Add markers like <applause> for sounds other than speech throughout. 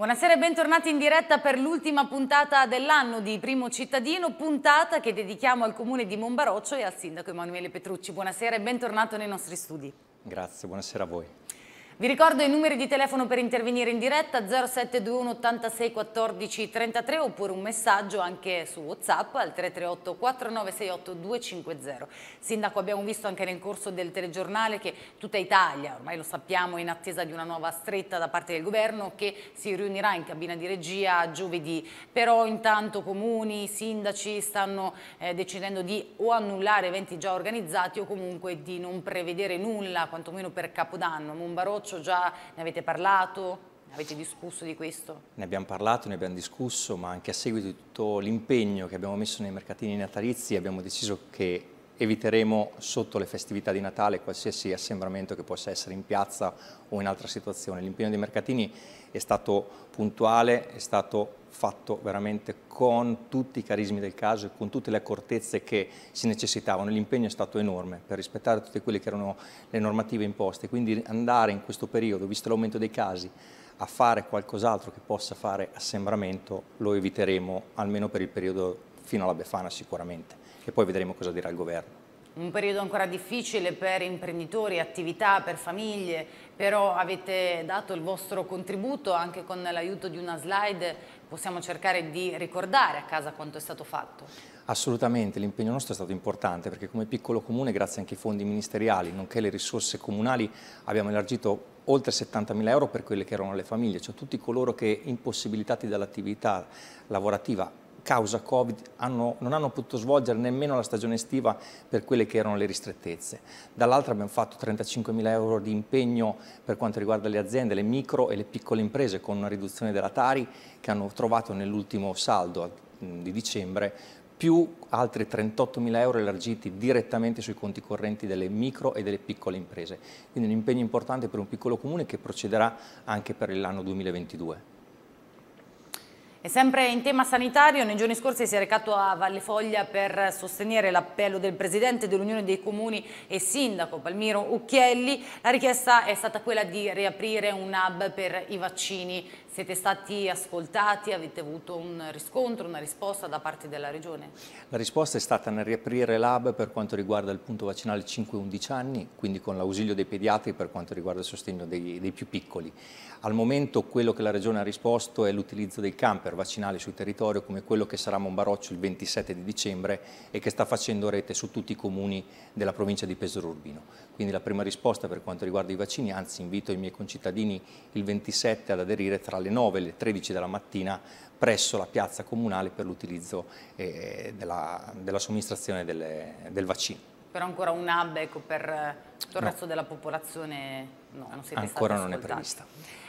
Buonasera e bentornati in diretta per l'ultima puntata dell'anno di Primo Cittadino, puntata che dedichiamo al comune di Monbaroccio e al sindaco Emanuele Petrucci. Buonasera e bentornato nei nostri studi. Grazie, buonasera a voi. Vi ricordo i numeri di telefono per intervenire in diretta 0721 86 14 33 oppure un messaggio anche su Whatsapp al 338 4968 250. Sindaco abbiamo visto anche nel corso del telegiornale che tutta Italia, ormai lo sappiamo, è in attesa di una nuova stretta da parte del governo che si riunirà in cabina di regia giovedì, però intanto comuni, sindaci stanno eh, decidendo di o annullare eventi già organizzati o comunque di non prevedere nulla, quantomeno per Capodanno. Monbaroccio approccio? Già ne avete parlato? Avete discusso di questo? Ne abbiamo parlato, ne abbiamo discusso, ma anche a seguito di tutto l'impegno che abbiamo messo nei mercatini natalizi abbiamo deciso che eviteremo sotto le festività di Natale qualsiasi assembramento che possa essere in piazza o in altra situazione. L'impegno dei mercatini è stato puntuale, è stato fatto veramente con tutti i carismi del caso e con tutte le accortezze che si necessitavano. L'impegno è stato enorme per rispettare tutte quelle che erano le normative imposte, quindi andare in questo periodo, visto l'aumento dei casi, a fare qualcos'altro che possa fare assembramento lo eviteremo almeno per il periodo fino alla Befana sicuramente e poi vedremo cosa dirà il governo. Un periodo ancora difficile per imprenditori, attività, per famiglie, però avete dato il vostro contributo anche con l'aiuto di una slide, possiamo cercare di ricordare a casa quanto è stato fatto. Assolutamente, l'impegno nostro è stato importante perché come piccolo comune, grazie anche ai fondi ministeriali, nonché alle risorse comunali, abbiamo elargito oltre 70.000 euro per quelle che erano le famiglie, cioè tutti coloro che impossibilitati dall'attività lavorativa causa Covid hanno, non hanno potuto svolgere nemmeno la stagione estiva per quelle che erano le ristrettezze. Dall'altra abbiamo fatto 35.000 euro di impegno per quanto riguarda le aziende, le micro e le piccole imprese con una riduzione della Tari che hanno trovato nell'ultimo saldo mm, di dicembre più altri 38.000 euro elargiti direttamente sui conti correnti delle micro e delle piccole imprese. Quindi un impegno importante per un piccolo comune che procederà anche per l'anno 2022. E sempre in tema sanitario, nei giorni scorsi si è recato a Valle Foglia per sostenere l'appello del Presidente dell'Unione dei Comuni e Sindaco Palmiro Ucchielli. La richiesta è stata quella di riaprire un hub per i vaccini. Siete stati ascoltati? Avete avuto un riscontro, una risposta da parte della Regione? La risposta è stata nel riaprire l'hub per quanto riguarda il punto vaccinale 5-11 anni, quindi con l'ausilio dei pediatri per quanto riguarda il sostegno dei, dei più piccoli. Al momento quello che la Regione ha risposto è l'utilizzo dei camper vaccinali sul territorio come quello che sarà a Monbaroccio il 27 di dicembre e che sta facendo rete su tutti i comuni della provincia di Pesaro Urbino. Quindi la prima risposta per quanto riguarda i vaccini, anzi invito i miei concittadini il 27 ad aderire tra le 9 e le 13 della mattina presso la piazza comunale per l'utilizzo eh, della, della, somministrazione delle, del vaccino. Però ancora un hub ecco, per tutto eh, il no. resto della popolazione no, non siete Ancora non è prevista.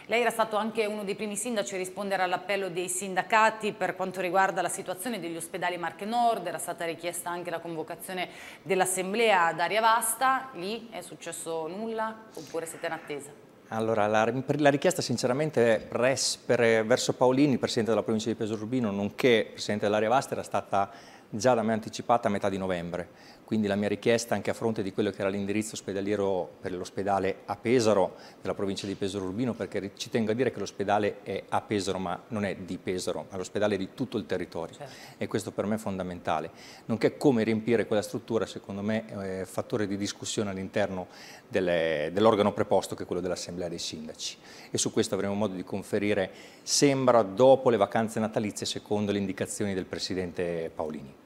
Lei era stato anche uno dei primi sindaci a rispondere all'appello dei sindacati per quanto riguarda la situazione degli ospedali Marche Nord, era stata richiesta anche la convocazione dell'assemblea ad aria vasta, lì è successo nulla oppure siete in attesa? Allora, la, la, richiesta sinceramente res, per, verso Paolini, presidente della provincia di Pesorbino, nonché presidente dell'area vasta, era stata già da me anticipata a metà di novembre quindi la mia richiesta anche a fronte di quello che era l'indirizzo ospedaliero per l'ospedale a Pesaro, della provincia di Pesaro Urbino, perché ci tengo a dire che l'ospedale è a Pesaro ma non è di Pesaro, ma l'ospedale è di tutto il territorio certo. e questo per me è fondamentale, nonché come riempire quella struttura secondo me è fattore di discussione all'interno dell'organo dell preposto che è quello dell'Assemblea dei Sindaci e su questo avremo modo di conferire sembra dopo le vacanze natalizie secondo le indicazioni del Presidente Paolini.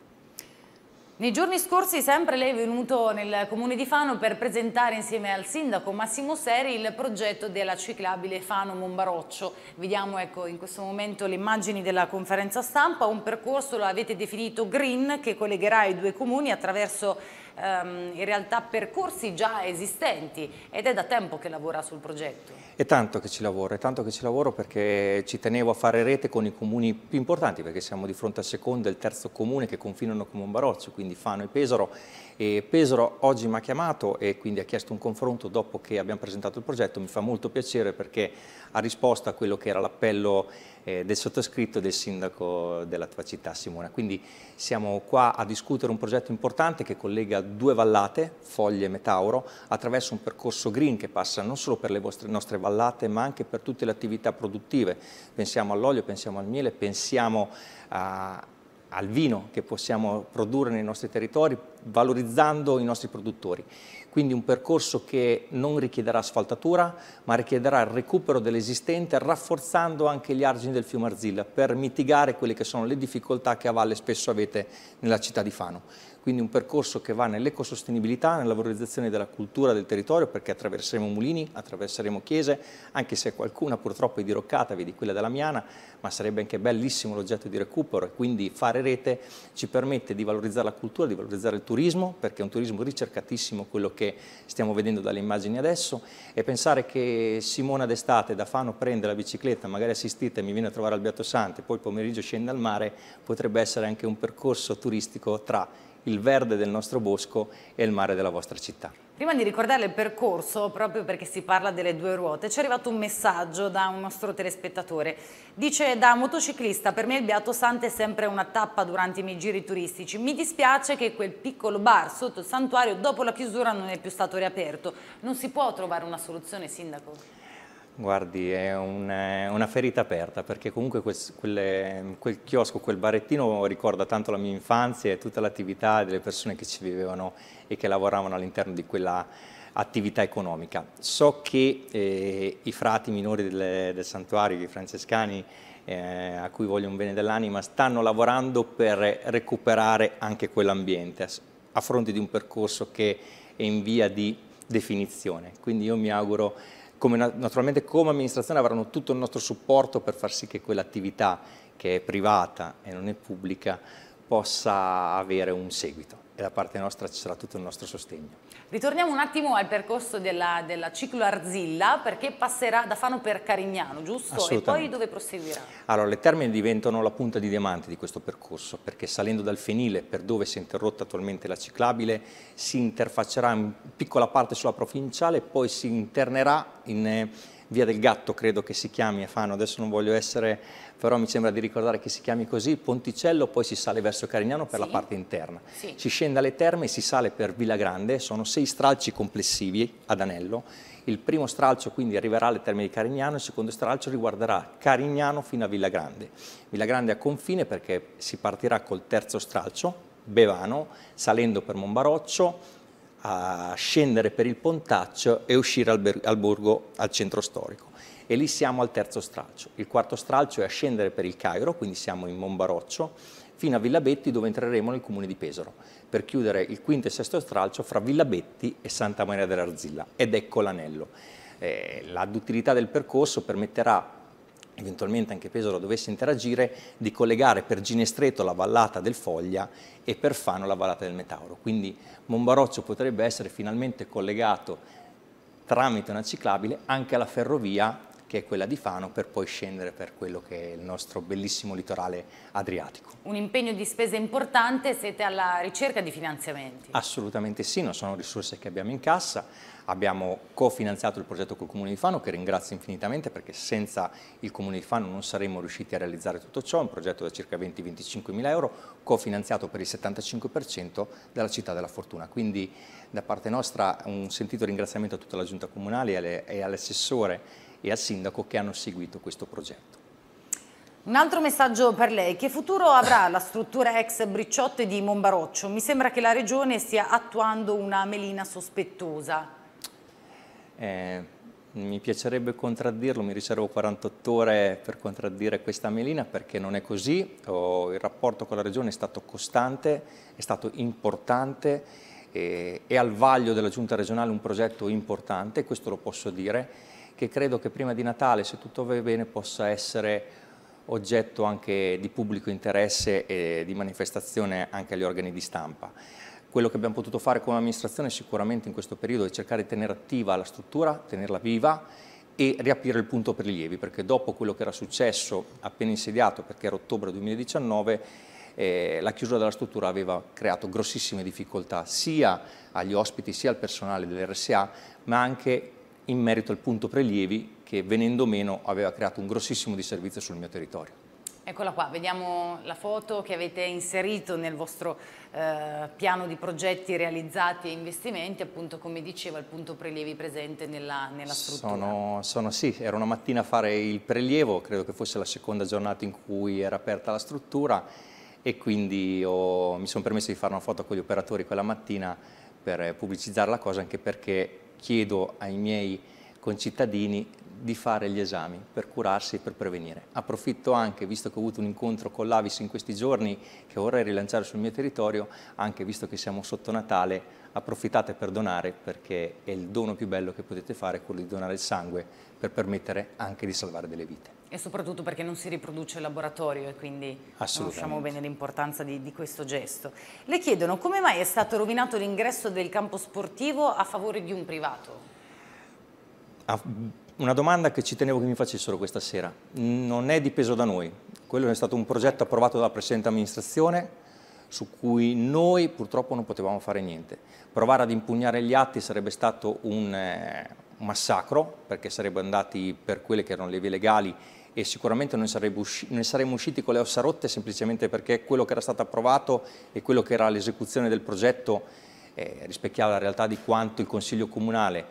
Nei giorni scorsi sempre lei è venuto nel comune di Fano per presentare insieme al sindaco Massimo Seri il progetto della ciclabile Fano-Mombaroccio. Vediamo ecco, in questo momento le immagini della conferenza stampa, un percorso lo avete definito green che collegherà i due comuni attraverso ehm, in realtà percorsi già esistenti ed è da tempo che lavora sul progetto. È tanto che ci lavoro, è tanto che ci lavoro perché ci tenevo a fare rete con i comuni più importanti perché siamo di fronte al secondo e al terzo comune che confinano con Monbaroccio, quindi Fano e Pesaro e Pesaro oggi mi ha chiamato e quindi ha chiesto un confronto dopo che abbiamo presentato il progetto, mi fa molto piacere perché ha risposto a quello che era l'appello eh, del sottoscritto e del sindaco della tua città Simona. Quindi siamo qua a discutere un progetto importante che collega due vallate, Foglie e Metauro, attraverso un percorso green che passa non solo per le vostre, nostre vallate ma anche per tutte le attività produttive. Pensiamo all'olio, pensiamo al miele, pensiamo a al vino che possiamo produrre nei nostri territori, valorizzando i nostri produttori. Quindi un percorso che non richiederà asfaltatura, ma richiederà il recupero dell'esistente, rafforzando anche gli argini del fiume Arzilla, per mitigare quelle che sono le difficoltà che a valle spesso avete nella città di Fano quindi un percorso che va nell'ecosostenibilità, nella valorizzazione della cultura del territorio, perché attraverseremo mulini, attraverseremo chiese, anche se qualcuna purtroppo è diroccata, vedi quella della Miana, ma sarebbe anche bellissimo l'oggetto di recupero e quindi fare rete ci permette di valorizzare la cultura, di valorizzare il turismo, perché è un turismo ricercatissimo quello che stiamo vedendo dalle immagini adesso e pensare che Simona d'estate da Fano prende la bicicletta, magari assistita e mi viene a trovare al Beato Sante, poi il pomeriggio scende al mare, potrebbe essere anche un percorso turistico tra il verde del nostro bosco e il mare della vostra città. Prima di ricordare il percorso, proprio perché si parla delle due ruote, ci è arrivato un messaggio da un nostro telespettatore. Dice da motociclista, per me il Beato Santo è sempre una tappa durante i miei giri turistici. Mi dispiace che quel piccolo bar sotto il santuario dopo la chiusura non è più stato riaperto. Non si può trovare una soluzione, Sindaco? Guardi, è una, una ferita aperta perché comunque quel, quelle, quel chiosco, quel barettino ricorda tanto la mia infanzia e tutta l'attività delle persone che ci vivevano e che lavoravano all'interno di quella attività economica. So che eh, i frati minori del, del santuario, i francescani, eh, a cui voglio un bene dell'anima, stanno lavorando per recuperare anche quell'ambiente a fronte di un percorso che è in via di definizione. Quindi io mi auguro come, naturalmente come amministrazione avranno tutto il nostro supporto per far sì che quell'attività che è privata e non è pubblica possa avere un seguito e da parte nostra ci sarà tutto il nostro sostegno. Ritorniamo un attimo al percorso della, della ciclo Arzilla perché passerà da Fano per Carignano, giusto? E poi dove proseguirà? Allora, le termine diventano la punta di diamante di questo percorso perché salendo dal Fenile, per dove si è interrotta attualmente la ciclabile, si interfaccerà in piccola parte sulla provinciale e poi si internerà in... Eh, Via del Gatto credo che si chiami a Fano, adesso non voglio essere però mi sembra di ricordare che si chiami così, Ponticello, poi si sale verso Carignano per sì. la parte interna. Sì. Si scende alle terme e si sale per Villa Grande, sono sei stralci complessivi ad anello. Il primo stralcio quindi arriverà alle terme di Carignano, il secondo stralcio riguarderà Carignano fino a Villa Grande. Villa Grande a confine perché si partirà col terzo stralcio, Bevano, salendo per Monbaroccio, a scendere per il Pontaccio e uscire al, al borgo al centro storico e lì siamo al terzo stralcio. Il quarto stralcio è a scendere per il Cairo, quindi siamo in Monbaroccio, fino a Villabetti dove entreremo nel comune di Pesaro, per chiudere il quinto e sesto stralcio fra Villabetti e Santa Maria dell'Arzilla, ed ecco l'anello. Eh, la duttilità del percorso permetterà eventualmente anche Pesaro dovesse interagire, di collegare per Ginestreto la vallata del Foglia e per Fano la vallata del Metauro. Quindi Monbaroccio potrebbe essere finalmente collegato tramite una ciclabile anche alla ferrovia che è quella di Fano, per poi scendere per quello che è il nostro bellissimo litorale adriatico. Un impegno di spese importante, siete alla ricerca di finanziamenti? Assolutamente sì, non sono risorse che abbiamo in cassa, abbiamo cofinanziato il progetto col Comune di Fano, che ringrazio infinitamente perché senza il Comune di Fano non saremmo riusciti a realizzare tutto ciò, un progetto da circa 20-25 mila euro, cofinanziato per il 75% dalla Città della Fortuna. Quindi da parte nostra un sentito ringraziamento a tutta la Giunta Comunale e all'assessore e al sindaco che hanno seguito questo progetto. Un altro messaggio per lei. Che futuro avrà la struttura ex Bricciotte di Monbaroccio? Mi sembra che la regione stia attuando una melina sospettosa. Eh, mi piacerebbe contraddirlo, mi riservo 48 ore per contraddire questa melina perché non è così. Oh, il rapporto con la regione è stato costante, è stato importante, eh, è al vaglio della giunta regionale un progetto importante, questo lo posso dire che credo che prima di Natale, se tutto va bene, possa essere oggetto anche di pubblico interesse e di manifestazione anche agli organi di stampa. Quello che abbiamo potuto fare come amministrazione sicuramente in questo periodo è cercare di tenere attiva la struttura, tenerla viva e riaprire il punto per rilievi, perché dopo quello che era successo appena insediato, perché era ottobre 2019, eh, la chiusura della struttura aveva creato grossissime difficoltà sia agli ospiti sia al personale dell'RSA, ma anche in merito al punto prelievi che venendo meno aveva creato un grossissimo disservizio sul mio territorio. Eccola qua, vediamo la foto che avete inserito nel vostro eh, piano di progetti realizzati e investimenti, appunto come diceva il punto prelievi presente nella, nella struttura. Sono, sono, sì, era una mattina a fare il prelievo, credo che fosse la seconda giornata in cui era aperta la struttura e quindi ho, mi sono permesso di fare una foto con gli operatori quella mattina per eh, pubblicizzare la cosa anche perché chiedo ai miei concittadini di fare gli esami per curarsi e per prevenire. Approfitto anche, visto che ho avuto un incontro con l'Avis in questi giorni, che vorrei rilanciare sul mio territorio, anche visto che siamo sotto Natale, approfittate per donare perché è il dono più bello che potete fare, quello di donare il sangue, per permettere anche di salvare delle vite. E soprattutto perché non si riproduce il laboratorio e quindi conosciamo bene l'importanza di, di questo gesto. Le chiedono come mai è stato rovinato l'ingresso del campo sportivo a favore di un privato? una domanda che ci tenevo che mi facessero questa sera. Non è dipeso da noi, quello è stato un progetto approvato dalla precedente amministrazione su cui noi purtroppo non potevamo fare niente. Provare ad impugnare gli atti sarebbe stato un, eh, massacro perché sarebbe andati per quelle che erano le vie legali e sicuramente non ne saremmo usciti con le ossa rotte semplicemente perché quello che era stato approvato e quello che era l'esecuzione del progetto eh, rispecchiava la realtà di quanto il Consiglio Comunale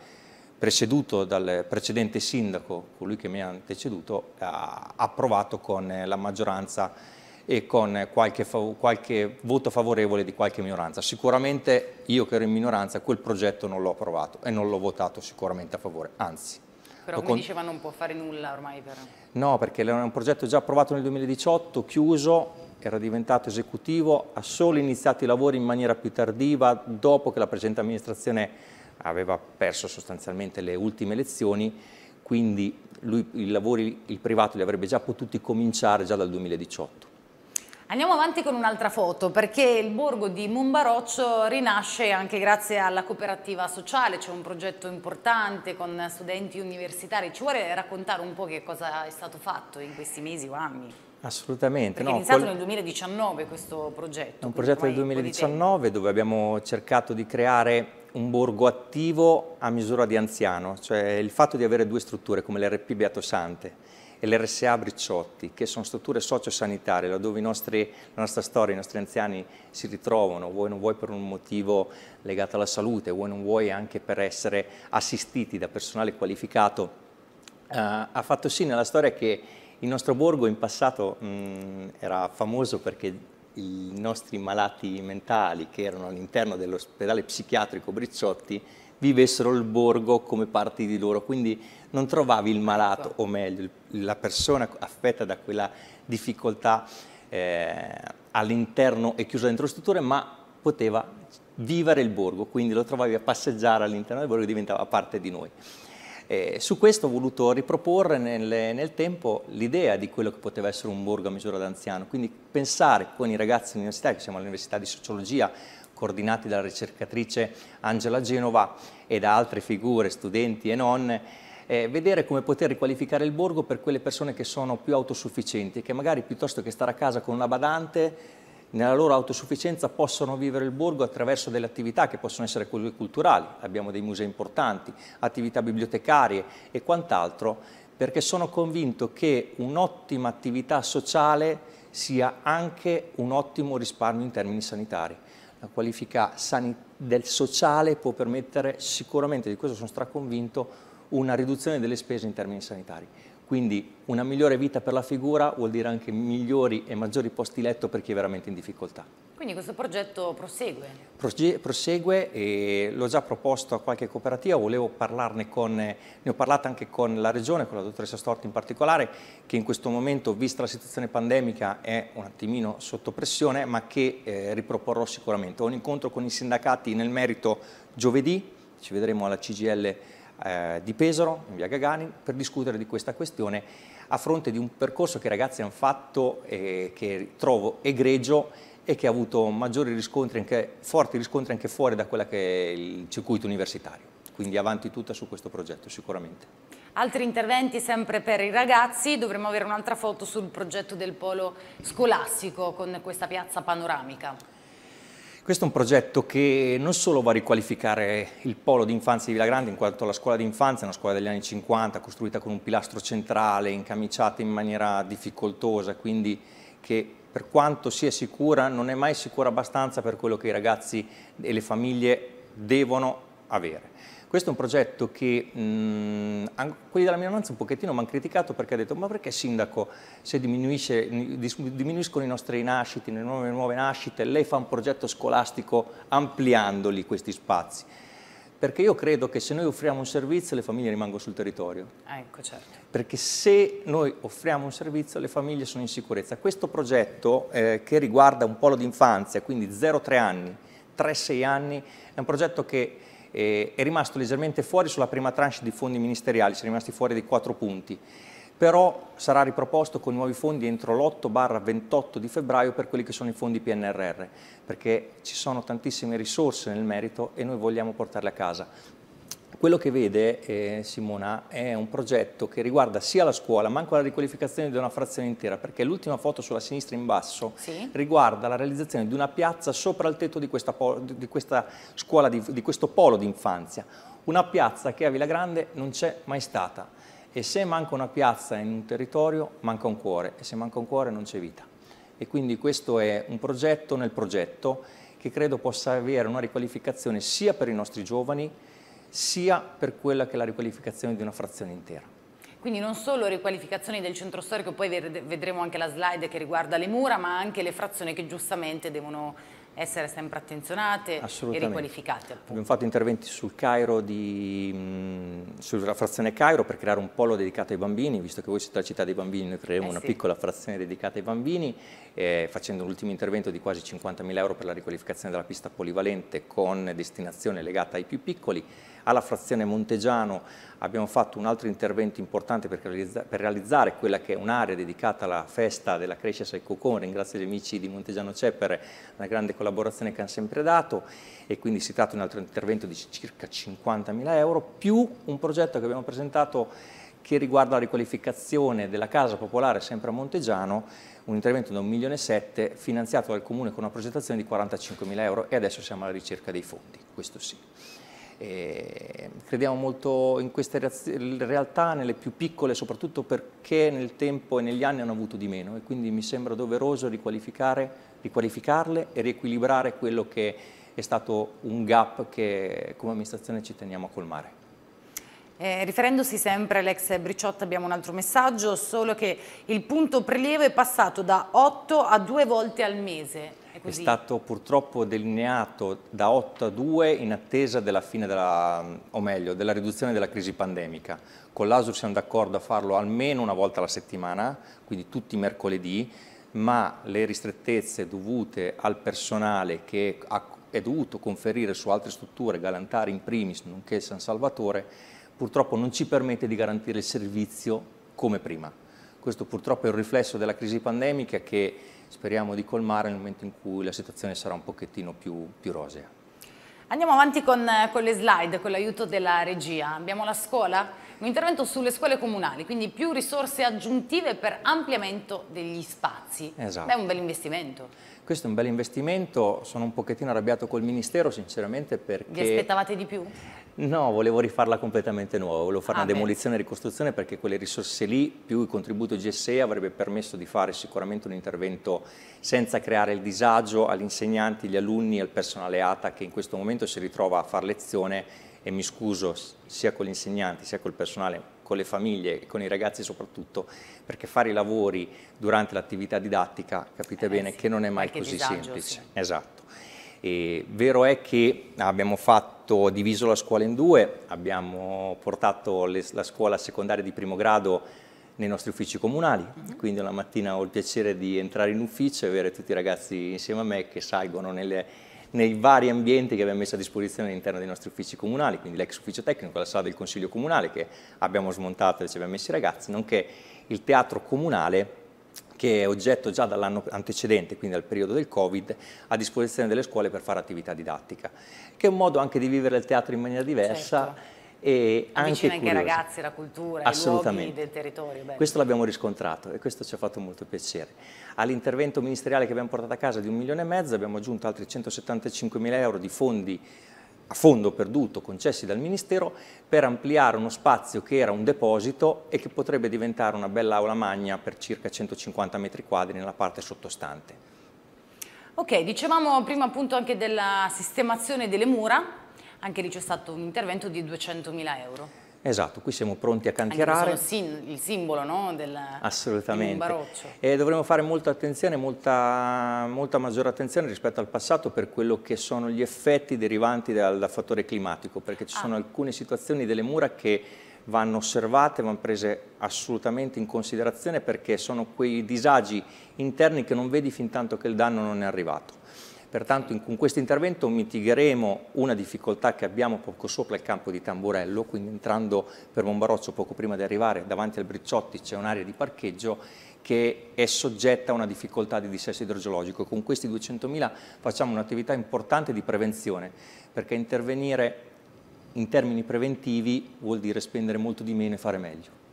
presieduto dal precedente sindaco, colui che mi ha anteceduto, ha approvato con la maggioranza e con qualche, qualche, voto favorevole di qualche minoranza. Sicuramente io che ero in minoranza quel progetto non l'ho approvato e non l'ho votato sicuramente a favore, anzi. Però come con... diceva non può fare nulla ormai per... No, perché era un progetto già approvato nel 2018, chiuso, era diventato esecutivo, ha solo iniziato i lavori in maniera più tardiva dopo che la precedente amministrazione aveva perso sostanzialmente le ultime elezioni, quindi lui, i lavori, il privato li avrebbe già potuti cominciare già dal 2018. Andiamo avanti con un'altra foto perché il borgo di Mumbaroccio rinasce anche grazie alla cooperativa sociale, c'è un progetto importante con studenti universitari. Ci vuole raccontare un po' che cosa è stato fatto in questi mesi o anni? Assolutamente. Perché no, è iniziato quel... nel 2019 questo progetto. È un progetto del 2019 dove abbiamo cercato di creare un borgo attivo a misura di anziano, cioè il fatto di avere due strutture come l'RP Beato Sante e l'RSA Briciotti, che sono strutture sociosanitarie, laddove nostri, la nostra storia, i nostri anziani si ritrovano, vuoi non vuoi per un motivo legato alla salute, vuoi non vuoi anche per essere assistiti da personale qualificato, eh, ha fatto sì nella storia che il nostro borgo in passato mh, mm, era famoso perché i nostri malati mentali che erano all'interno dell'ospedale psichiatrico Brizziotti vivessero il borgo come parte di loro, quindi non trovavi il malato, o meglio, la persona affetta da quella difficoltà eh, all'interno e chiusa dentro le strutture, ma poteva vivere il borgo, quindi lo trovavi a passeggiare all'interno del borgo e diventava parte di noi. E su questo ho voluto riproporre nel, nel tempo l'idea di quello che poteva essere un borgo a misura d'anziano, quindi pensare con i ragazzi dell'università, che siamo all'Università di Sociologia, coordinati dalla ricercatrice Angela Genova e da altre figure, studenti e nonne, eh, vedere come poter riqualificare il borgo per quelle persone che sono più autosufficienti, che magari piuttosto che stare a casa con una badante nella loro autosufficienza possono vivere il borgo attraverso delle attività che possono essere culturali, abbiamo dei musei importanti, attività bibliotecarie e quant'altro, perché sono convinto che un'ottima attività sociale sia anche un ottimo risparmio in termini sanitari. La qualifica del sociale può permettere sicuramente, di questo sono straconvinto, una riduzione delle spese in termini sanitari. Quindi una migliore vita per la figura vuol dire anche migliori e maggiori posti letto per chi è veramente in difficoltà. Quindi questo progetto prosegue? Proge prosegue e l'ho già proposto a qualche cooperativa, volevo parlarne con, ne ho parlato anche con la regione, con la dottoressa Storti in particolare, che in questo momento, vista la situazione pandemica, è un attimino sotto pressione, ma che eh, riproporrò sicuramente. Ho un incontro con i sindacati nel merito giovedì, ci vedremo alla CGL eh, di Pesaro, in via Gagani, per discutere di questa questione a fronte di un percorso che i ragazzi hanno fatto e che trovo egregio e che ha avuto maggiori riscontri, anche, forti riscontri anche fuori da quella che è il circuito universitario. Quindi avanti tutta su questo progetto sicuramente. Altri interventi sempre per i ragazzi, dovremmo avere un'altra foto sul progetto del polo scolastico con questa piazza panoramica. Questo è un progetto che non solo va a riqualificare il polo di infanzia di Villa Grande, in quanto la scuola di infanzia è una scuola degli anni 50, costruita con un pilastro centrale, incamiciata in maniera difficoltosa, quindi che per quanto sia sicura non è mai sicura abbastanza per quello che i ragazzi e le famiglie devono avere. Questo è un progetto che mh, quelli della minoranza un pochettino mi hanno criticato perché hanno detto ma perché sindaco se diminuiscono i nostri nasciti, le nuove, nuove nascite, lei fa un progetto scolastico ampliandoli questi spazi? Perché io credo che se noi offriamo un servizio le famiglie rimangono sul territorio. Ah, ecco, certo. Perché se noi offriamo un servizio le famiglie sono in sicurezza. Questo progetto eh, che riguarda un polo d'infanzia, quindi 0-3 anni, 3-6 anni, è un progetto che eh, è rimasto leggermente fuori sulla prima tranche di fondi ministeriali, si è rimasti fuori dei quattro punti, però sarà riproposto con nuovi fondi entro l'8-28 di febbraio per quelli che sono i fondi PNRR, perché ci sono tantissime risorse nel merito e noi vogliamo portarle a casa. Quello che vede eh, Simona è un progetto che riguarda sia la scuola ma anche la riqualificazione di una frazione intera perché l'ultima foto sulla sinistra in basso sì. riguarda la realizzazione di una piazza sopra il tetto di questa, di questa scuola, di, di questo polo di infanzia. Una piazza che a Villa Grande non c'è mai stata e se manca una piazza in un territorio manca un cuore e se manca un cuore non c'è vita. E quindi questo è un progetto nel progetto che credo possa avere una riqualificazione sia per i nostri giovani sia per quella che è la riqualificazione di una frazione intera. Quindi non solo riqualificazioni del centro storico, poi vedremo anche la slide che riguarda le mura, ma anche le frazioni che giustamente devono essere sempre attenzionate e riqualificate. Appunto. Abbiamo fatto interventi sul Cairo di, sulla frazione Cairo per creare un polo dedicato ai bambini, visto che voi siete la città dei bambini, noi creeremo eh una sì. piccola frazione dedicata ai bambini, eh, facendo un ultimo intervento di quasi 50.000 euro per la riqualificazione della pista polivalente con destinazione legata ai più piccoli. Alla frazione Montegiano abbiamo fatto un altro intervento importante per, realizzare, per realizzare quella che è un'area dedicata alla festa della crescita del cocon, ringrazio gli amici di Montegiano C'è la grande collaborazione che hanno sempre dato e quindi si tratta di un altro intervento di circa 50.000 euro più un progetto che abbiamo presentato che riguarda la riqualificazione della casa popolare sempre a Montegiano, un intervento da 1,7 milioni finanziato dal Comune con una progettazione di 45 mila euro e adesso siamo alla ricerca dei fondi, questo sì. E crediamo molto in queste realtà, nelle più piccole, soprattutto perché nel tempo e negli anni hanno avuto di meno e quindi mi sembra doveroso riqualificarle e riequilibrare quello che è stato un gap che come amministrazione ci teniamo a colmare. Eh, riferendosi sempre all'ex Briciotta abbiamo un altro messaggio, solo che il punto prelievo è passato da 8 a 2 volte al mese così. È stato purtroppo delineato da 8 a 2 in attesa della fine della, o meglio, della riduzione della crisi pandemica. Con l'ASUR siamo d'accordo a farlo almeno una volta alla settimana, quindi tutti i mercoledì, ma le ristrettezze dovute al personale che è dovuto conferire su altre strutture, Galantari in primis, nonché San Salvatore, purtroppo non ci permette di garantire il servizio come prima. Questo purtroppo è un riflesso della crisi pandemica che speriamo di colmare nel momento in cui la situazione sarà un pochettino più, più rosea. Andiamo avanti con, eh, con le slide, con l'aiuto della regia. Abbiamo la scuola, un intervento sulle scuole comunali, quindi più risorse aggiuntive per ampliamento degli spazi. Esatto. Beh, è un bel investimento. Questo è un bel investimento, sono un pochettino arrabbiato col Ministero sinceramente perché... Vi aspettavate di più? No, volevo rifarla completamente nuova, volevo fare ah, una beh. demolizione e ricostruzione perché quelle risorse lì più il contributo GSE avrebbe permesso di fare sicuramente un intervento senza creare il disagio agli insegnanti, agli alunni e al personale ATA che in questo momento si ritrova a far lezione e mi scuso sia con gli insegnanti sia col personale con le famiglie e con i ragazzi soprattutto, perché fare i lavori durante l'attività didattica capite eh, bene sì. che non è mai così disagio, semplice. Sì. Esatto. E vero è che abbiamo fatto, diviso la scuola in due, abbiamo portato le, la scuola secondaria di primo grado nei nostri uffici comunali, uh mhm. -huh. quindi una mattina ho il piacere di entrare in ufficio e avere tutti i ragazzi insieme a me che salgono nelle nei vari ambienti che abbiamo messo a disposizione all'interno dei nostri uffici comunali, quindi l'ex ufficio tecnico, la sala del Consiglio Comunale che abbiamo smontato e ci abbiamo messo i ragazzi, nonché il teatro comunale che è oggetto già dall'anno antecedente, quindi dal periodo del Covid, a disposizione delle scuole per fare attività didattica, che è un modo anche di vivere il teatro in maniera diversa. Certo e Avvicina anche, anche i ragazzi, la cultura, i del territorio. Bello. Questo l'abbiamo riscontrato e questo ci ha fatto molto piacere. All'intervento ministeriale che abbiamo portato a casa di un milione e mezzo abbiamo aggiunto altri 175 mila euro di fondi a fondo perduto concessi dal Ministero per ampliare uno spazio che era un deposito e che potrebbe diventare una bella aula magna per circa 150 metri quadri nella parte sottostante. Ok, dicevamo prima appunto anche della sistemazione delle mura, anche lì c'è stato un intervento di 200.000 euro. Esatto, qui siamo pronti a cantierare. Sono il simbolo no? del, Assolutamente. E dovremo fare molta attenzione, molta, molta, maggiore attenzione rispetto al passato per quello che sono gli effetti derivanti dal, dal fattore climatico, perché ci ah. sono alcune situazioni delle mura che vanno osservate, vanno prese assolutamente in considerazione perché sono quei disagi interni che non vedi fin tanto che il danno non è arrivato. Pertanto con questo intervento mitigheremo una difficoltà che abbiamo poco sopra il campo di Tamburello, quindi entrando per Bombaroccio poco prima di arrivare davanti al Bricciotti c'è un'area di parcheggio che è soggetta a una difficoltà di dissesto idrogeologico. Con questi 200.000 facciamo un'attività importante di prevenzione, perché intervenire in termini preventivi vuol dire spendere molto di meno e fare meglio.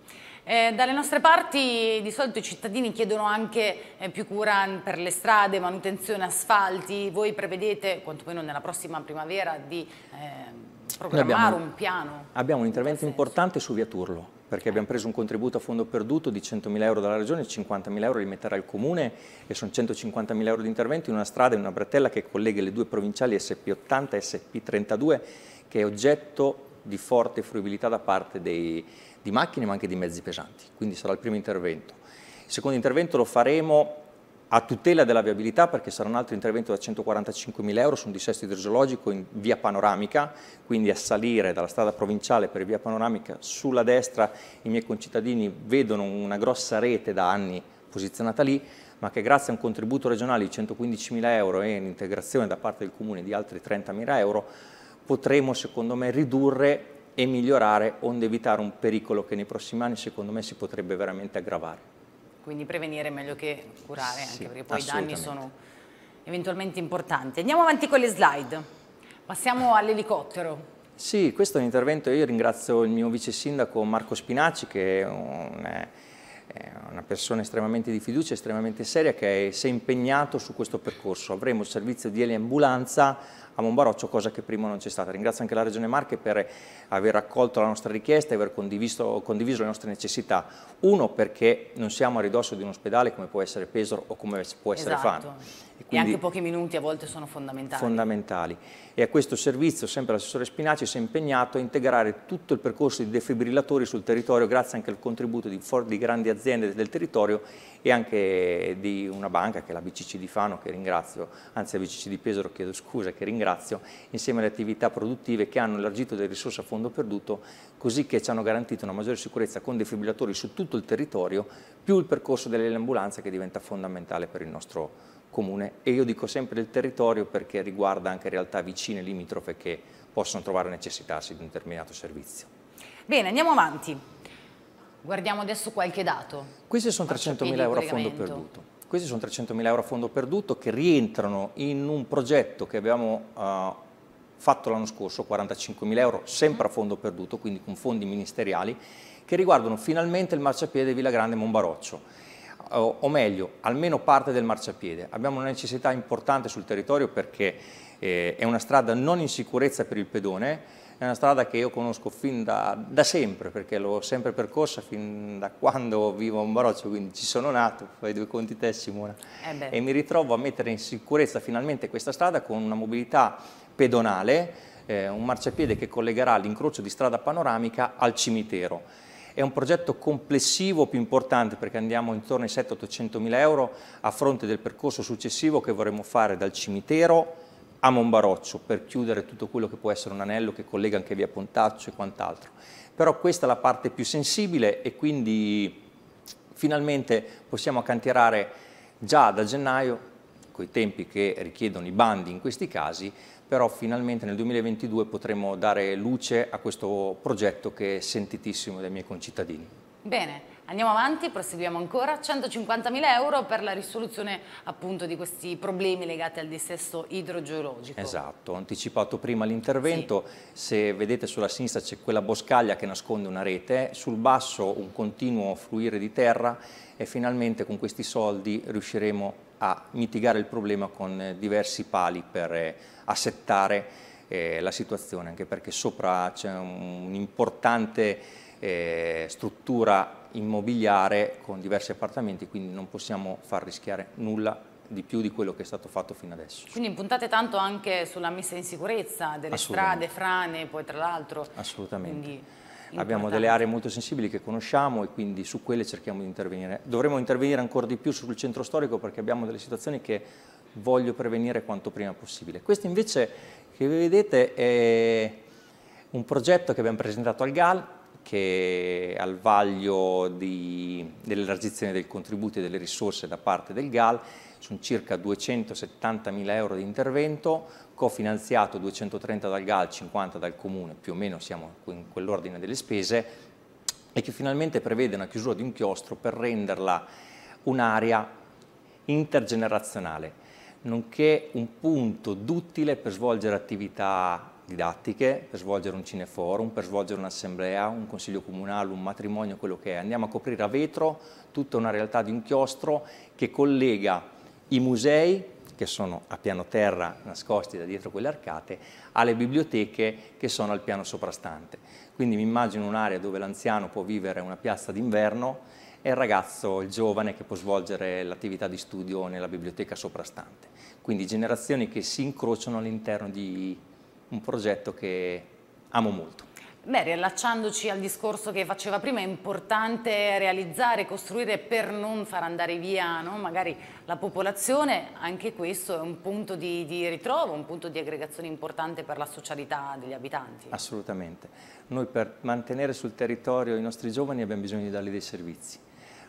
Eh, dalle nostre parti di solito i cittadini chiedono anche eh, più cura per le strade, manutenzione, asfalti. Voi prevedete, quantomeno nella prossima primavera, di eh, programmare abbiamo, un piano? Abbiamo un intervento importante su Via Turlo, perché abbiamo preso un contributo a fondo perduto di 100.000 euro dalla Regione, 50.000 euro li metterà il Comune e sono 150.000 euro di intervento in una strada, in una bretella che collega le due provinciali SP80 e SP32, che è oggetto di forte fruibilità da parte dei di macchine ma anche di mezzi pesanti, quindi sarà il primo intervento. Il secondo intervento lo faremo a tutela della viabilità perché sarà un altro intervento da 145 mila euro su un dissesto idrogeologico in via panoramica, quindi a salire dalla strada provinciale per via panoramica sulla destra i miei concittadini vedono una grossa rete da anni posizionata lì, ma che grazie a un contributo regionale di 115 mila euro e un'integrazione da parte del Comune di altri 30 mila euro potremo secondo me ridurre e migliorare onde evitare un pericolo che nei prossimi anni secondo me si potrebbe veramente aggravare. Quindi prevenire è meglio che curare, anche perché poi i danni sono eventualmente importanti. Andiamo avanti con le slide. Passiamo all'elicottero. Sì, questo è un intervento, io ringrazio il mio vice sindaco Marco Spinacci che è un eh, è una persona estremamente di fiducia, estremamente seria, che si è impegnato su questo percorso. Avremo il servizio di eliambulanza a Monbaroccio, cosa che prima non c'è stata. Ringrazio anche la Regione Marche per aver accolto la nostra richiesta e aver condiviso, condiviso, le nostre necessità. Uno, perché non siamo a ridosso di un ospedale come può essere Pesaro o come può essere esatto. Fano e anche pochi minuti a volte sono fondamentali. Fondamentali. E a questo servizio, sempre l'assessore Spinaci, si è impegnato a integrare tutto il percorso di defibrillatori sul territorio, grazie anche al contributo di, di grandi aziende del territorio e anche di una banca, che è la BCC di Fano, che ringrazio, anzi la BCC di Pesaro, chiedo scusa, che ringrazio, insieme alle attività produttive che hanno elargito le risorse a fondo perduto, così che ci hanno garantito una maggiore sicurezza con defibrillatori su tutto il territorio, più il percorso delle ambulanze che diventa fondamentale per il nostro territorio comune e io dico sempre del territorio perché riguarda anche realtà vicine limitrofe che possono trovare necessitarsi di un determinato servizio. Bene, andiamo avanti. Guardiamo adesso qualche dato. Questi sono 300.000 euro a fondo perduto. Questi sono 300.000 euro a fondo perduto che rientrano in un progetto che abbiamo uh, fatto l'anno scorso, 45.000 euro, sempre a mm-hmm. fondo perduto, quindi con fondi ministeriali, che riguardano finalmente il marciapiede Villa Grande Monbaroccio o, meglio, almeno parte del marciapiede. Abbiamo una necessità importante sul territorio perché eh, è una strada non in sicurezza per il pedone, è una strada che io conosco fin da, da sempre, perché l'ho sempre percorsa fin da quando vivo a Baroccio, quindi ci sono nato, fai due conti te Simona, eh e mi ritrovo a mettere in sicurezza finalmente questa strada con una mobilità pedonale, eh, un marciapiede che collegherà l'incrocio di strada panoramica al cimitero. È un progetto complessivo più importante perché andiamo intorno ai 700-800 mila euro a fronte del percorso successivo che vorremmo fare dal cimitero a Monbaroccio per chiudere tutto quello che può essere un anello che collega anche via Pontaccio e quant'altro. Però questa è la parte più sensibile e quindi finalmente possiamo accantierare già da gennaio, con i tempi che richiedono i bandi in questi casi, però finalmente nel 2022 potremo dare luce a questo progetto che è sentitissimo dai miei concittadini. Bene, andiamo avanti, proseguiamo ancora. 150.000 euro per la risoluzione appunto di questi problemi legati al dissesto idrogeologico. Esatto, ho anticipato prima l'intervento. Sì. Se vedete sulla sinistra c'è quella boscaglia che nasconde una rete, sul basso un continuo fluire di terra e finalmente con questi soldi riusciremo a a mitigare il problema con eh, diversi pali per eh, assettare eh, la situazione, anche perché sopra c'è un'importante eh, struttura immobiliare con diversi appartamenti, quindi non possiamo far rischiare nulla di più di quello che è stato fatto fino adesso. Quindi puntate tanto anche sulla messa in sicurezza delle strade, frane, poi tra l'altro. Assolutamente. Quindi abbiamo delle aree molto sensibili che conosciamo e quindi su quelle cerchiamo di intervenire. Dovremmo intervenire ancora di più sul centro storico perché abbiamo delle situazioni che voglio prevenire quanto prima possibile. Questo invece che vedete è un progetto che abbiamo presentato al GAL che è al vaglio dell'elargizione dei contributi e delle risorse da parte del GAL, sono circa 270 mila euro di intervento, cofinanziato 230 dal GAL, 50 dal Comune, più o meno siamo in quell'ordine delle spese, e che finalmente prevede una chiusura di un chiostro per renderla un'area intergenerazionale, nonché un punto duttile per svolgere attività didattiche, per svolgere un cineforum, per svolgere un'assemblea, un consiglio comunale, un matrimonio, quello che è. Andiamo a coprire a vetro tutta una realtà di un chiostro che collega i musei che sono a piano terra nascosti da dietro quelle arcate, alle biblioteche che sono al piano soprastante. Quindi mi immagino un'area dove l'anziano può vivere una piazza d'inverno e il ragazzo, il giovane, che può svolgere l'attività di studio nella biblioteca soprastante. Quindi generazioni che si incrociano all'interno di un progetto che amo molto. Beh, riallacciandoci al discorso che faceva prima, è importante realizzare, costruire per non far andare via no? magari la popolazione, anche questo è un punto di, di, ritrovo, un punto di aggregazione importante per la socialità degli abitanti. Assolutamente. Noi per mantenere sul territorio i nostri giovani abbiamo bisogno di dargli dei servizi.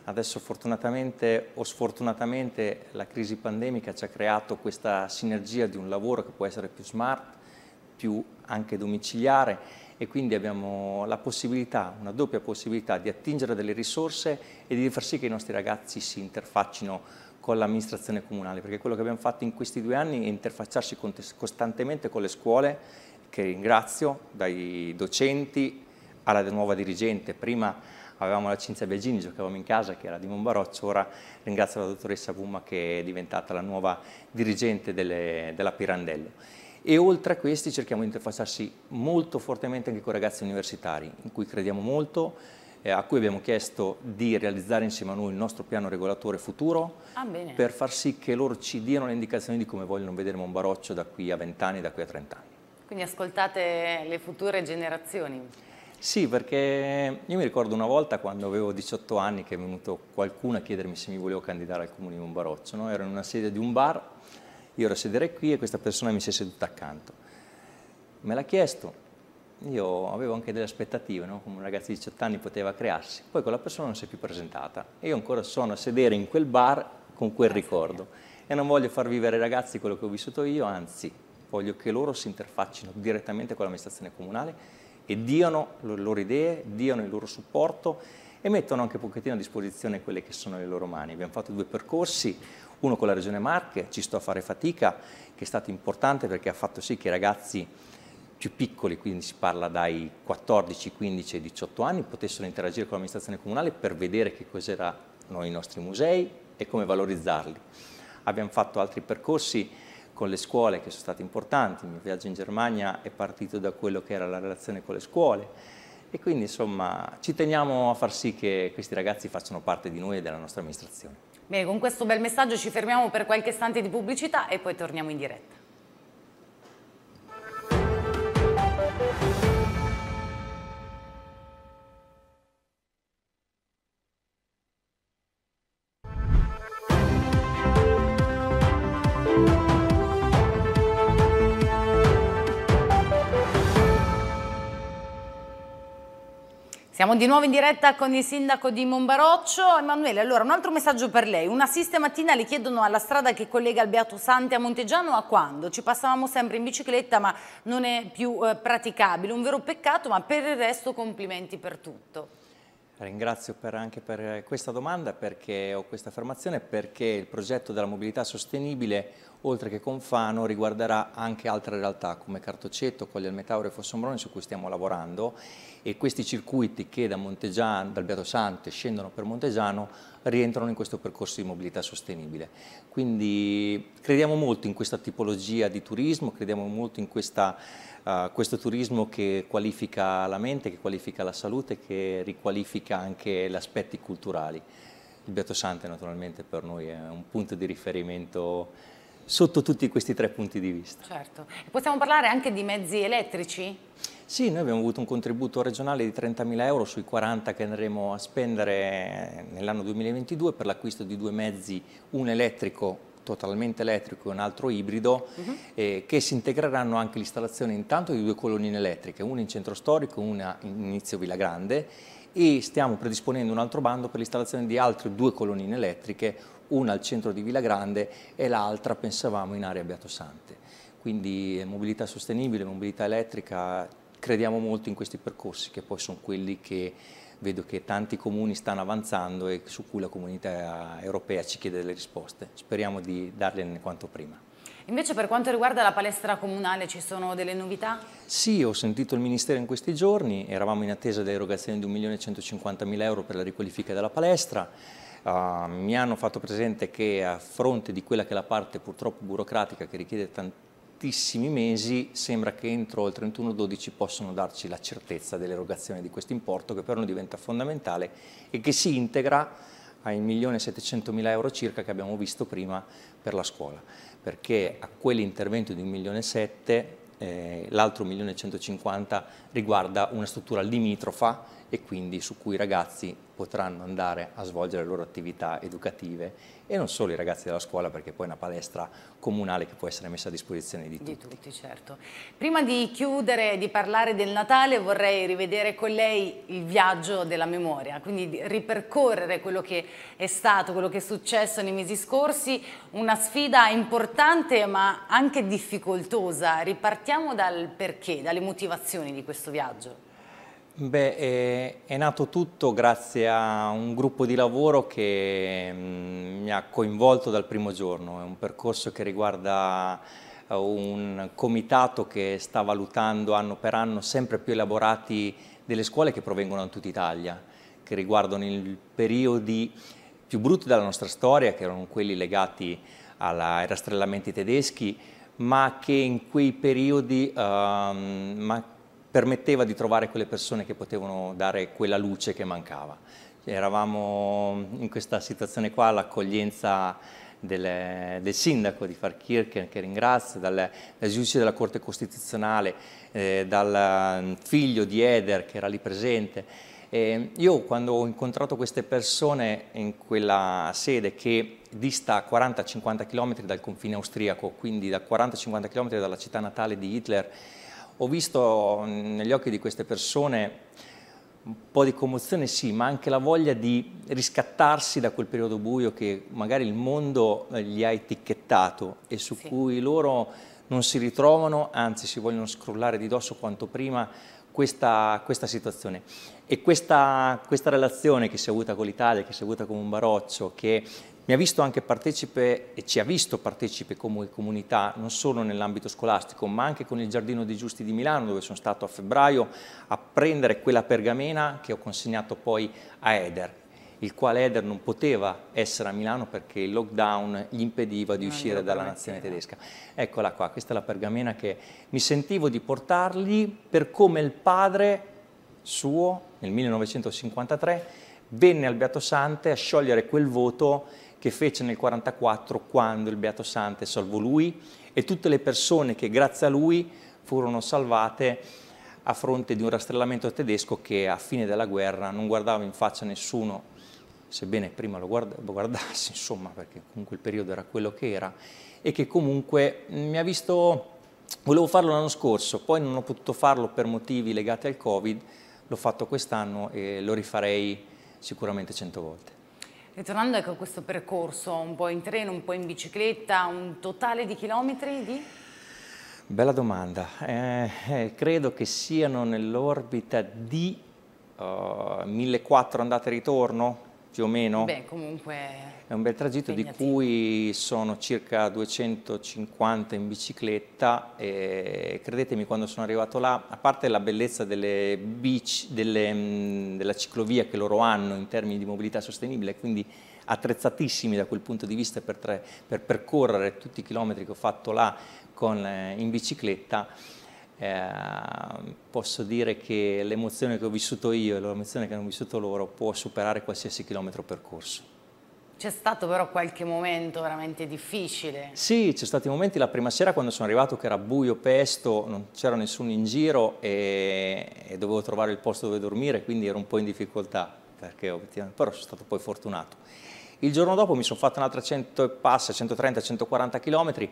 Adesso fortunatamente o sfortunatamente la crisi pandemica ci ha creato questa sinergia di un lavoro che può essere più smart, più anche domiciliare e quindi abbiamo la possibilità, una doppia possibilità di attingere delle risorse e di far sì che i nostri ragazzi si interfaccino con l'amministrazione comunale, perché quello che abbiamo fatto in questi due anni è interfacciarsi costantemente con le scuole, che ringrazio, dai docenti alla nuova dirigente, prima avevamo la Cinzia Biagini, giocavamo in casa, che era di Monbaroccio, ora ringrazio la dottoressa Vumma che è diventata la nuova dirigente delle, della Pirandello e oltre a questi cerchiamo di interfacciarsi molto fortemente anche con i ragazzi universitari, in cui crediamo molto, eh, a cui abbiamo chiesto di realizzare insieme a noi il nostro piano regolatore futuro ah, per far sì che loro ci diano le indicazioni di come vogliono vedere Monbaroccio da qui a 20 anni, da qui a 30 anni. Quindi ascoltate le future generazioni. Sì, perché io mi ricordo una volta quando avevo 18 anni che è venuto qualcuno a chiedermi se mi volevo candidare al comune di Monbaroccio, no? ero in una sede di un bar io ero a sedere qui e questa persona mi si è seduta accanto. Me l'ha chiesto, io avevo anche delle aspettative, no? come un ragazzo di 18 anni poteva crearsi. Poi quella persona non si è più presentata e io ancora sono a sedere in quel bar con quel ricordo. E non voglio far vivere ai ragazzi quello che ho vissuto io, anzi voglio che loro si interfaccino direttamente con l'amministrazione comunale e diano le loro idee, diano il loro supporto e mettono anche un pochettino a disposizione quelle che sono le loro mani. Abbiamo fatto due percorsi, uno con la Regione Marche, ci sto a fare fatica, che è stato importante perché ha fatto sì che i ragazzi più piccoli, quindi si parla dai 14, 15 e 18 anni, potessero interagire con l'amministrazione comunale per vedere che cos'erano i nostri musei e come valorizzarli. Abbiamo fatto altri percorsi con le scuole che sono stati importanti, il mio viaggio in Germania è partito da quello che era la relazione con le scuole e quindi insomma ci teniamo a far sì che questi ragazzi facciano parte di noi e della nostra amministrazione. Bene, con questo bel messaggio ci fermiamo per qualche istante di pubblicità e poi torniamo in diretta. Siamo di nuovo in diretta con il sindaco di Monbaroccio. Emanuele, allora un altro messaggio per lei. Una sistematina le chiedono alla strada che collega Albeato Sante a Montegiano a quando? Ci passavamo sempre in bicicletta ma non è più eh, praticabile. Un vero peccato ma per il resto complimenti per tutto. Ringrazio per, anche per questa domanda perché ho questa affermazione perché il progetto della mobilità sostenibile oltre che con Fano riguarderà anche altre realtà come Cartocetto, Colle del Metauro e Fossombrone su cui stiamo lavorando e questi circuiti che da Montegiano, dal Beatosante scendono per Montegiano rientrano in questo percorso di mobilità sostenibile. Quindi crediamo molto in questa tipologia di turismo, crediamo molto in questa, uh, questo turismo che qualifica la mente, che qualifica la salute, che riqualifica anche gli aspetti culturali. Il Beato Sante naturalmente per noi è un punto di riferimento sotto tutti questi tre punti di vista. Certo. Possiamo parlare anche di mezzi elettrici? Sì, noi abbiamo avuto un contributo regionale di 30.000 euro sui 40 che andremo a spendere eh, nell'anno 2022 per l'acquisto di due mezzi, un elettrico totalmente elettrico e un altro ibrido, uh mhm. -huh. eh, che si integreranno anche l'installazione intanto di due colonnine elettriche, una in centro storico e una in inizio Villa Grande e stiamo predisponendo un altro bando per l'installazione di altre due colonnine elettriche, una al centro di Villa Grande e l'altra pensavamo in area Beatosante. Quindi eh, mobilità sostenibile, mobilità elettrica, crediamo molto in questi percorsi che poi sono quelli che vedo che tanti comuni stanno avanzando e su cui la comunità europea ci chiede delle risposte. Speriamo di darle quanto prima. Invece per quanto riguarda la palestra comunale ci sono delle novità? Sì, ho sentito il Ministero in questi giorni, eravamo in attesa dell'erogazione di 1.150.000 euro per la riqualifica della palestra, Uh, mi hanno fatto presente che a fronte di quella che è la parte purtroppo burocratica che richiede tantissimi mesi, sembra che entro il 31-12 possano darci la certezza dell'erogazione di questo importo che per noi diventa fondamentale e che si integra ai 1.700.000 euro circa che abbiamo visto prima per la scuola, perché a quell'intervento di 1.700.000 eh, l'altro 1.150.000 riguarda una struttura limitrofa e quindi su cui i ragazzi potranno andare a svolgere le loro attività educative e non solo i ragazzi della scuola perché poi è una palestra comunale che può essere messa a disposizione di, tutti. di tutti certo. Prima di chiudere e di parlare del Natale vorrei rivedere con lei il viaggio della memoria, quindi ripercorrere quello che è stato, quello che è successo nei mesi scorsi, una sfida importante ma anche difficoltosa. Ripartiamo dal perché, dalle motivazioni di questo viaggio. Beh, eh, è, nato tutto grazie a un gruppo di lavoro che mm, mi ha coinvolto dal primo giorno, è un percorso che riguarda eh, un comitato che sta valutando anno per anno sempre più elaborati delle scuole che provengono da tutta Italia, che riguardano i periodi più brutti della nostra storia, che erano quelli legati alla, ai rastrellamenti tedeschi, ma che in quei periodi, um, permetteva di trovare quelle persone che potevano dare quella luce che mancava. Eravamo in questa situazione qua, l'accoglienza del, del, sindaco di Farkirchen, che ringrazio, dal, dal, giudice della Corte Costituzionale, eh, dal mm, figlio di Eder che era lì presente. E io quando ho incontrato queste persone in quella sede che dista 40-50 km dal confine austriaco, quindi da 40-50 km dalla città natale di Hitler, ho visto mm, negli occhi di queste persone un po' di commozione sì, ma anche la voglia di riscattarsi da quel periodo buio che magari il mondo eh, gli ha etichettato e su sì. cui loro non si ritrovano, anzi si vogliono scrollare di dosso quanto prima questa, questa situazione. E questa, questa relazione che si è avuta con l'Italia, che si è avuta con un baroccio, che mi ha visto anche partecipe e ci ha visto partecipe come comunità non solo nell'ambito scolastico ma anche con il Giardino dei Giusti di Milano dove sono stato a febbraio a prendere quella pergamena che ho consegnato poi a Eder il quale Eder non poteva essere a Milano perché il lockdown gli impediva di non uscire dalla nazione tedesca. Eccola qua, questa è la pergamena che mi sentivo di portargli per come il padre suo nel 1953 venne al Beato Sante a sciogliere quel voto che fece nel 1944 quando il Beato Sante salvò lui e tutte le persone che grazie a lui furono salvate a fronte di un rastrellamento tedesco che a fine della guerra non guardava in faccia nessuno, sebbene prima lo guardasse, <laughs> insomma, perché comunque il periodo era quello che era, e che comunque mm, mi ha visto, volevo farlo l'anno scorso, poi non ho potuto farlo per motivi legati al Covid, l'ho fatto quest'anno e lo rifarei sicuramente cento volte. Ritornando ecco a questo percorso, un po' in treno, un po' in bicicletta, un totale di chilometri di? Bella domanda. Eh, eh credo che siano nell'orbita di uh, eh, 1400 andate e ritorno, più o meno. Beh, comunque... È un bel tragitto impegnativo. di cui sono circa 250 in bicicletta e credetemi quando sono arrivato là, a parte la bellezza delle bici, delle, mm, della ciclovia che loro hanno in termini di mobilità sostenibile, quindi attrezzatissimi da quel punto di vista per, tre, per percorrere tutti i chilometri che ho fatto là con, eh, in bicicletta, eh, posso dire che l'emozione che ho vissuto io e l'emozione che hanno vissuto loro può superare qualsiasi chilometro percorso. C'è stato però qualche momento veramente difficile. Sì, c'è stati momenti la prima sera quando sono arrivato che era buio, pesto, non c'era nessuno in giro e, e, dovevo trovare il posto dove dormire, quindi ero un po' in difficoltà, perché, però sono stato poi fortunato. Il giorno dopo mi sono fatto un'altra 100 e passa, 130-140 chilometri,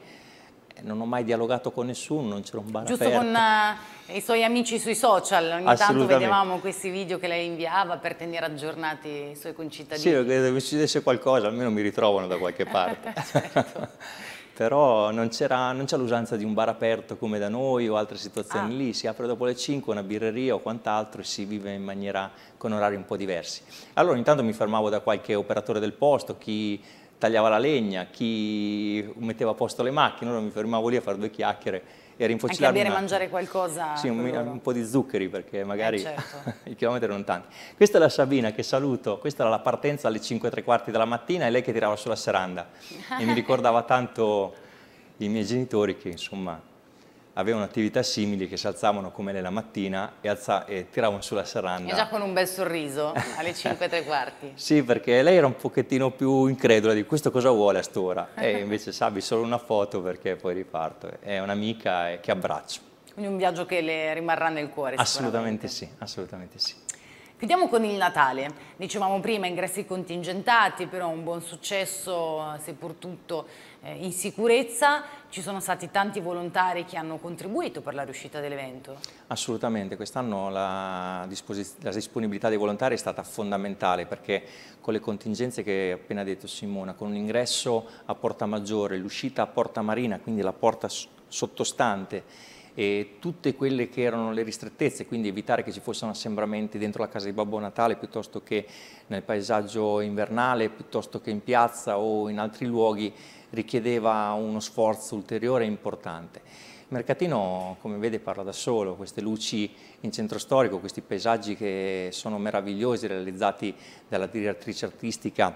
eh, non ho mai dialogato con nessuno, non c'era un bar Giusto aperto. con uh, i suoi amici sui social, ogni tanto vedevamo questi video che lei inviava per tenere aggiornati i suoi concittadini. Sì, credo che succedesse qualcosa, almeno mi ritrovano da qualche <laughs> parte. <laughs> Certo. <laughs> Però non, c'era, l'usanza di un bar aperto come da noi o altre situazioni ah. lì, si apre dopo le 5 una birreria o quant'altro e si vive in maniera con orari un po' diversi. Allora intanto mi fermavo da qualche operatore del posto, chi tagliava la legna, chi metteva a posto le macchine, allora mi fermavo lì a fare due chiacchiere e a rinfocinarmi. Anche bere mangiare qualcosa. Sì, un, un, po' di zuccheri perché eh, magari eh certo. <laughs> i chilometri erano tanti. Questa è la Sabina che saluto, questa era la partenza alle 5 e tre quarti della mattina e lei che tirava sulla seranda e mi ricordava tanto i miei genitori che insomma avevano attività simili che si alzavano come lei la mattina e, e, tiravano sulla serranda. E già con un bel sorriso alle 5 <laughs> e tre quarti. sì, perché lei era un pochettino più incredula di questo cosa vuole a st'ora e invece <laughs> salvi solo una foto perché poi riparto. È un'amica eh, che abbraccio. Quindi un viaggio che le rimarrà nel cuore Assolutamente sì, assolutamente sì. Chiudiamo con il Natale. Dicevamo prima ingressi contingentati, però un buon successo seppur tutto eh, in sicurezza. Ci sono stati tanti volontari che hanno contribuito per la riuscita dell'evento. Assolutamente, quest'anno la, la, disponibilità dei volontari è stata fondamentale perché con le contingenze che hai appena detto Simona, con l'ingresso a Porta Maggiore, l'uscita a Porta Marina, quindi la porta sottostante e tutte quelle che erano le ristrettezze, quindi evitare che ci fossero assembramenti dentro la casa di Babbo Natale piuttosto che nel paesaggio invernale, piuttosto che in piazza o in altri luoghi, richiedeva uno sforzo ulteriore e importante. Il mercatino, come vede, parla da solo, queste luci in centro storico, questi paesaggi che sono meravigliosi, realizzati dalla direttrice artistica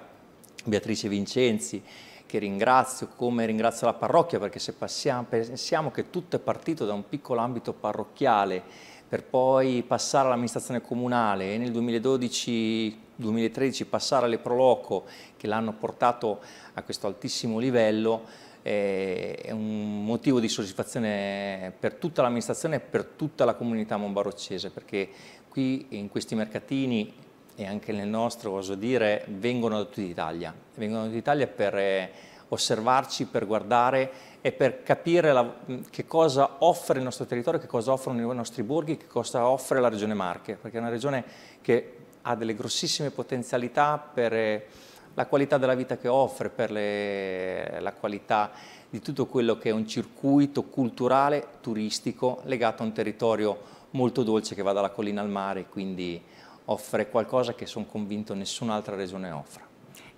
Beatrice Vincenzi, che ringrazio, come ringrazio la parrocchia, perché se passiamo, pensiamo che tutto è partito da un piccolo ambito parrocchiale per poi passare all'amministrazione comunale e nel 2012-2013 passare alle Proloco che l'hanno portato a questo altissimo livello, eh, è un motivo di soddisfazione per tutta l'amministrazione e per tutta la comunità monbaroccese perché qui in questi mercatini e anche nel nostro, oso dire, vengono da tutta Italia. Vengono da tutta Italia per eh, osservarci, per guardare e per capire la, che cosa offre il nostro territorio, che cosa offrono i nostri borghi, che cosa offre la regione Marche, perché è una regione che ha delle grossissime potenzialità per eh, la qualità della vita che offre, per le, la qualità di tutto quello che è un circuito culturale, turistico, legato a un territorio molto dolce che va dalla collina al mare, quindi offre qualcosa che sono convinto nessun'altra regione offra.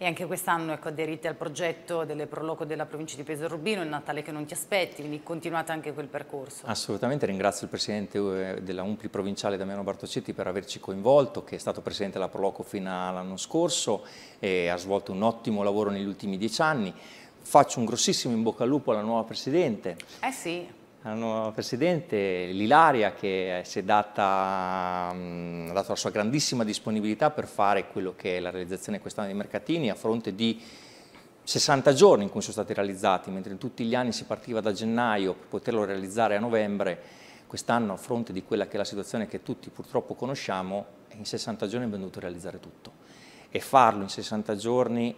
E anche quest'anno ecco, aderite al progetto delle Proloco della provincia di Pesaro Urbino, il Natale che non ti aspetti, quindi continuate anche quel percorso. Assolutamente, ringrazio il presidente eh, della Umpli provinciale Damiano Bartocetti per averci coinvolto, che è stato presidente della Proloco fino all'anno scorso e ha svolto un ottimo lavoro negli ultimi dieci anni. Faccio un grossissimo in bocca al lupo alla nuova presidente. Eh sì alla eh, nuova Presidente, l'Ilaria, che eh, si è data, mh, mm, ha dato la sua grandissima disponibilità per fare quello che è la realizzazione quest'anno dei mercatini a fronte di 60 giorni in cui sono stati realizzati, mentre in tutti gli anni si partiva da gennaio per poterlo realizzare a novembre, quest'anno a fronte di quella che è la situazione che tutti purtroppo conosciamo, in 60 giorni è venuto a realizzare tutto. E farlo in 60 giorni,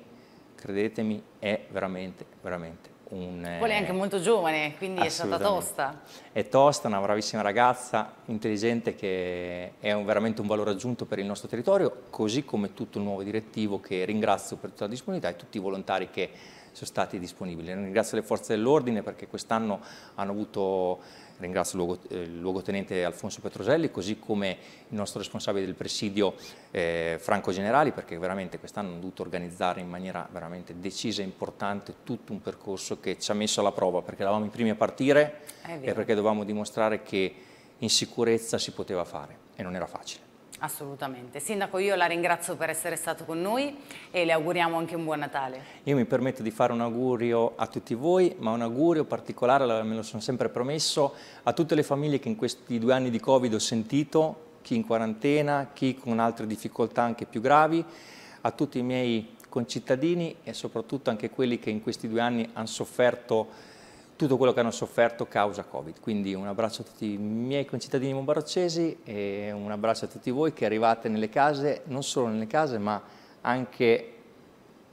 credetemi, è veramente, veramente un... Poi eh, è anche molto giovane, quindi è stata tosta. È tosta, una bravissima ragazza, intelligente, che è un, veramente un valore aggiunto per il nostro territorio, così come tutto il nuovo direttivo che ringrazio per tutta la disponibilità e tutti i volontari che sono stati disponibili. Ringrazio le forze dell'ordine perché quest'anno hanno avuto ringrazio eh, il luogotenente Alfonso Petroselli, così come il nostro responsabile del presidio eh, Franco Generali, perché veramente quest'anno hanno dovuto organizzare in maniera veramente decisa e importante tutto un percorso che ci ha messo alla prova, perché eravamo i primi a partire e perché dovevamo dimostrare che in sicurezza si poteva fare e non era facile. Assolutamente. Sindaco, io la ringrazio per essere stato con noi e le auguriamo anche un buon Natale. Io mi permetto di fare un augurio a tutti voi, ma un augurio particolare, me lo sono sempre promesso, a tutte le famiglie che in questi due anni di Covid ho sentito, chi in quarantena, chi con altre difficoltà anche più gravi, a tutti i miei concittadini e soprattutto anche quelli che in questi due anni hanno sofferto tutto quello che hanno sofferto causa Covid. Quindi un abbraccio a tutti i miei concittadini mombaroccesi e un abbraccio a tutti voi che arrivate nelle case, non solo nelle case, ma anche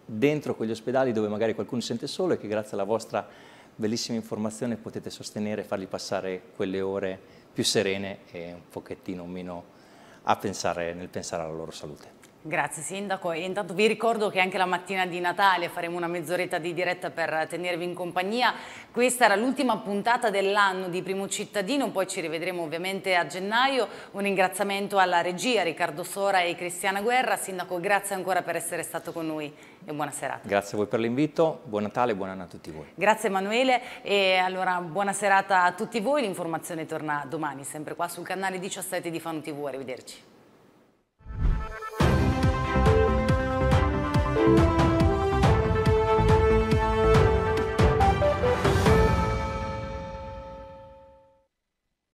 dentro quegli ospedali dove magari qualcuno si sente solo e che grazie alla vostra bellissima informazione potete sostenere e fargli passare quelle ore più serene e un pochettino meno a pensare nel pensare alla loro salute. Grazie Sindaco e intanto vi ricordo che anche la mattina di Natale faremo una mezz'oretta di diretta per tenervi in compagnia. Questa era l'ultima puntata dell'anno di Primo Cittadino, poi ci rivedremo ovviamente a gennaio. Un ringraziamento alla regia Riccardo Sora e Cristiana Guerra. Sindaco grazie ancora per essere stato con noi e buona serata. Grazie a voi per l'invito, buon Natale e buon anno a tutti voi. Grazie Emanuele e allora buona serata a tutti voi, l'informazione torna domani sempre qua sul canale 17 di Fano TV, arrivederci. thank you